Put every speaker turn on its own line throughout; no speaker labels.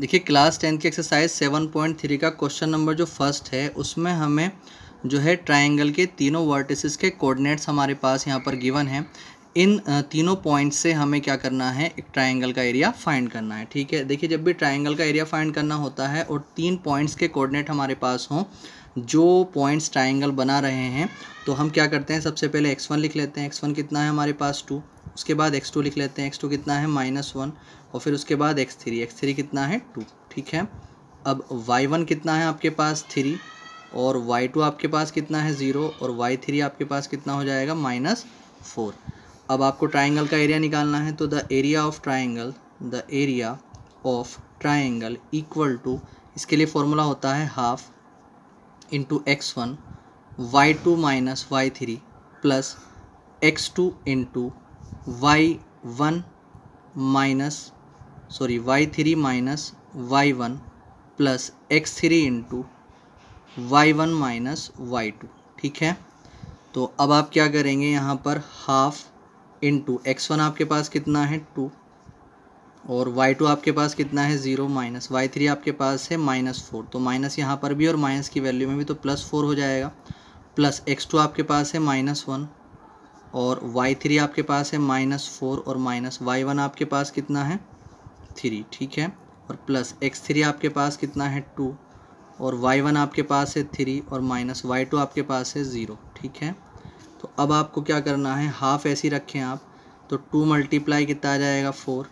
देखिए class tenth की exercise seven point three का क्वेश्चन नंबर जो फर्स्ट है उसमें हमें जो है ट्राइंगल के तीनों वर्टिसेस के कोऑर्डिनेट्स हमारे पास यहाँ पर गिवन है इन तीनों पॉइंट से हमें क्या करना है एक ट्राइंगल का एरिया फाइंड करना है ठीक है देखिए जब भी ट्राइंगल का एरिया फाइंड करना होता है और तीन पॉइंट्स के कोऑर्डिनेट हमारे पास हों जो पॉइंट्स ट्राइंगल बना रहे हैं तो हम क्या करते हैं सबसे पहले एक्स वन लिख लेते हैं एक्स वन कितना है हमारे पास टू उसके बाद एक्स टू लिख लेते हैं एक्स टू कितना है माइनस वन और फिर उसके बाद एक्स थ्री एक्स थ्री कितना है टू ठीक है अब वाई वन कितना है आपके पास थ्री और वाई टू आपके पास कितना है ज़ीरो और वाई थ्री आपके पास कितना हो जाएगा माइनस फोर अब आपको ट्राइंगल का एरिया निकालना है तो the area of triangle the area of triangle equal to इसके लिए फॉर्मूला होता है half into X one Y two minus Y three plus X two into Y one minus sorry Y three minus Y one plus X three into Y one minus Y two ठीक है तो अब आप क्या करेंगे यहाँ पर half into X one आपके पास कितना है टू और वाई टू आपके पास कितना है ज़ीरो माइनस वाई थ्री आपके पास है माइनस फोर तो माइनस यहाँ पर भी और माइनस की वैल्यू में भी तो प्लस फोर हो जाएगा प्लस एक्स टू आपके पास है माइनस वन और वाई थ्री आपके पास है माइनस फोर और माइनस वाई वन आपके पास कितना है थ्री ठीक है और प्लस एक्स थ्री आपके पास कितना है टू और वाई वन आपके पास है थ्री और माइनस वाई टू आपके पास है ज़ीरो ठीक है तो अब आपको क्या करना है हाफ ऐसी रखें आप तो टू मल्टीप्लाई कितना आ जाएगा फोर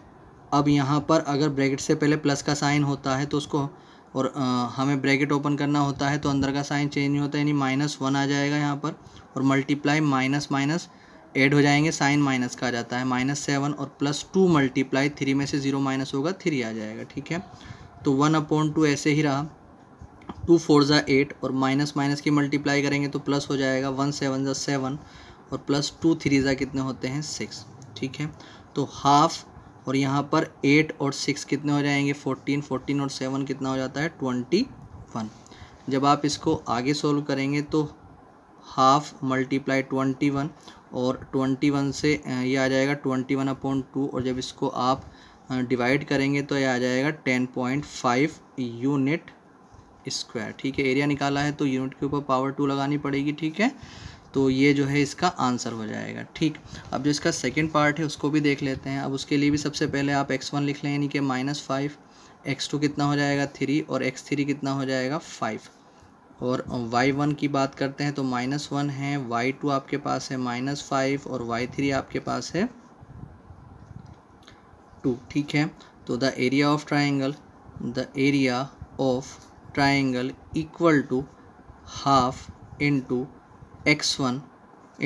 अब यहाँ पर अगर ब्रैकेट से पहले प्लस का साइन होता है तो उसको और आ, हमें ब्रैकेट ओपन करना होता है तो अंदर का साइन चेंज नहीं होता यानी माइनस वन आ जाएगा यहाँ पर और मल्टीप्लाई माइनस माइनस ऐड हो जाएंगे साइन माइनस का आ जाता है माइनस सेवन और प्लस टू मल्टीप्लाई थ्री में से ज़ीरो माइनस होगा थ्री आ जाएगा ठीक है तो वन अपॉइंट टू ऐसे ही रहा टू फोर ज़ा एट और माइनस माइनस की मल्टीप्लाई करेंगे तो प्लस हो जाएगा वन सेवन ज़ा सेवन और प्लस टू थ्री ज़ा कितने होते हैं सिक्स ठीक है तो हाफ़ और यहाँ पर एट और सिक्स कितने हो जाएंगे फोर्टीन फोर्टीन और सेवन कितना हो जाता है ट्वेंटी वन जब आप इसको आगे सोल्व करेंगे तो हाफ़ मल्टीप्लाई ट्वेंटी वन और ट्वेंटी वन से ये आ जाएगा ट्वेंटी वन अपॉइंट टू और जब इसको आप डिवाइड करेंगे तो ये आ जाएगा ten point five unit square ठीक है एरिया निकाला है तो यूनिट के ऊपर पावर टू लगानी पड़ेगी ठीक है तो ये जो है इसका आंसर हो जाएगा ठीक अब जो इसका सेकेंड पार्ट है उसको भी देख लेते हैं अब उसके लिए भी सबसे पहले आप एक्स वन लिख लें यानी कि माइनस फाइव एक्स टू कितना हो जाएगा थ्री और एक्स थ्री कितना हो जाएगा फाइव और वाई वन की बात करते हैं तो माइनस वन है वाई टू आपके पास है माइनस फाइव और वाई थ्री आपके पास है टू ठीक है तो the area of triangle the area of triangle equal to half into X one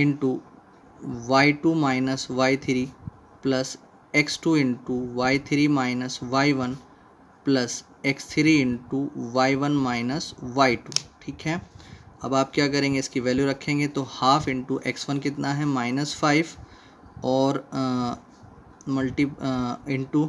into Y two minus Y three plus X two into Y three minus Y one plus X three into Y one minus Y two ठीक है अब आप क्या करेंगे इसकी value रखेंगे तो half into X one कितना है माइनस फाइव और multi into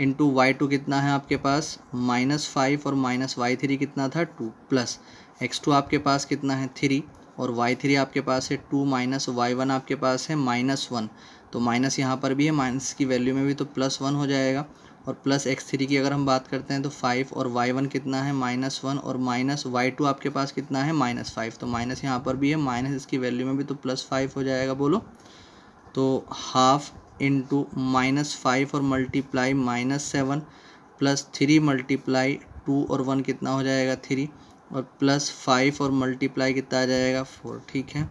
into Y two कितना है आपके पास माइनस फाइव और माइनस वाई थ्री कितना था टू प्लस एक्स टू आपके पास कितना है थ्री और वाई थ्री आपके पास है टू माइनस वाई वन आपके पास है माइनस वन तो माइनस यहाँ पर भी है माइनस की वैल्यू में भी तो प्लस वन हो जाएगा और प्लस एक्स थ्री की अगर हम बात करते हैं तो फाइव और वाई वन कितना है माइनस वन और माइनस वाई टू आपके पास कितना है माइनस फाइव तो माइनस यहाँ पर भी है माइनस इसकी वैल्यू में भी तो प्लस फाइव हो जाएगा बोलो तो हाफ इंटू माइनस फाइव और multiply minus seven plus three multiply two और वन कितना हो जाएगा थ्री और प्लस फाइव और मल्टीप्लाई कितना आ जाएगा फोर ठीक है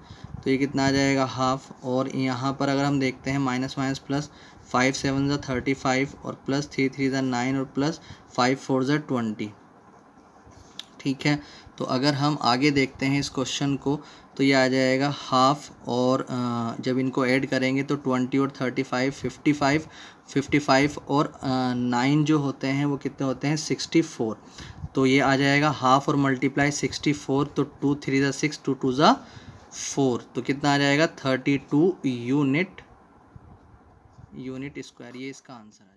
तो ये कितना आ जाएगा हाफ और यहाँ पर अगर हम देखते हैं minus minus plus five seven ज़ा थर्टी फाइव और प्लस थ्री थ्री ज़ा नाइन और प्लस फाइव फोर ज़ा ट्वेंटी ठीक है तो अगर हम आगे देखते हैं इस क्वेश्चन को तो ये आ जाएगा हाफ और जब इनको ऐड करेंगे तो ट्वेंटी और thirty five fifty five fifty five और नाइन जो होते हैं वो कितने होते हैं सिक्सटी फोर तो ये आ जाएगा हाफ और मल्टीप्लाई सिक्सटी फोर तो टू थ्री ज़ा सिक्स टू टू ज़ा फोर तो कितना आ जाएगा thirty two unit unit square ये इसका आंसर है